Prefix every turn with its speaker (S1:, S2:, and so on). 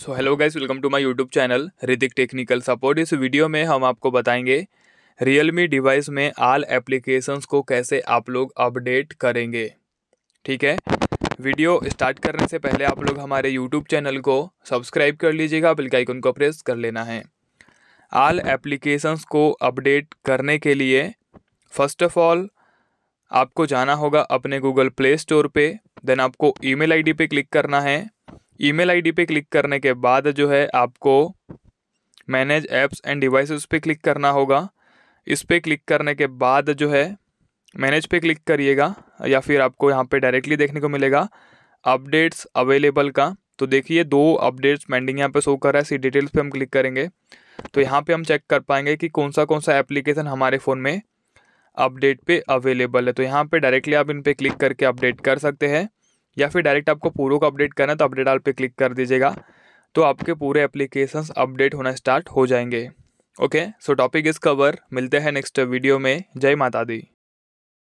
S1: so hello
S2: guys welcome to my YouTube channel Hrithik technical support इस video में हम आपको बताएंगे रियलमी डिवाइस में आल एप्लीकेशंस को कैसे आप लोग अपडेट करेंगे ठीक है वीडियो स्टार्ट करने से पहले आप लोग हमारे यूट्यूब चैनल को सब्सक्राइब कर लीजिएगा बिल्कुल आइकन को प्रेस कर लेना है आल एप्लीकेशंस को अपडेट करने के लिए फर्स्ट ऑफ ऑल आपको जाना होगा अपने गूगल प्ले स्टोर पे देन आपको ईमेल आईडी पे क्लिक करना है ईमेल आईडी पे क्लिक करने के बाद जो है आपको मैनेज ऐप्स एंड डिवाइसेस पे क्लिक करना होगा इस पर क्लिक करने के बाद जो है मैनेज पे क्लिक करिएगा या फिर आपको यहाँ पे डायरेक्टली देखने को मिलेगा अपडेट्स अवेलेबल का तो देखिए दो अपडेट्स पेंडिंग यहाँ पे शो कर रहा है सी डिटेल्स पे हम क्लिक करेंगे तो यहाँ पे हम चेक कर पाएंगे कि कौन सा कौन सा एप्लीकेशन हमारे फ़ोन में अपडेट पे अवेलेबल है तो यहाँ पे डायरेक्टली आप इन पर क्लिक करके अपडेट कर सकते हैं या फिर डायरेक्ट आपको पूरे को अपडेट करना है तो अपडेट आल पे क्लिक कर दीजिएगा तो आपके पूरे एप्लीकेशंस अपडेट होना स्टार्ट हो जाएंगे okay so topic is cover मिलते हैं नेक्स्ट वीडियो में जय माता दी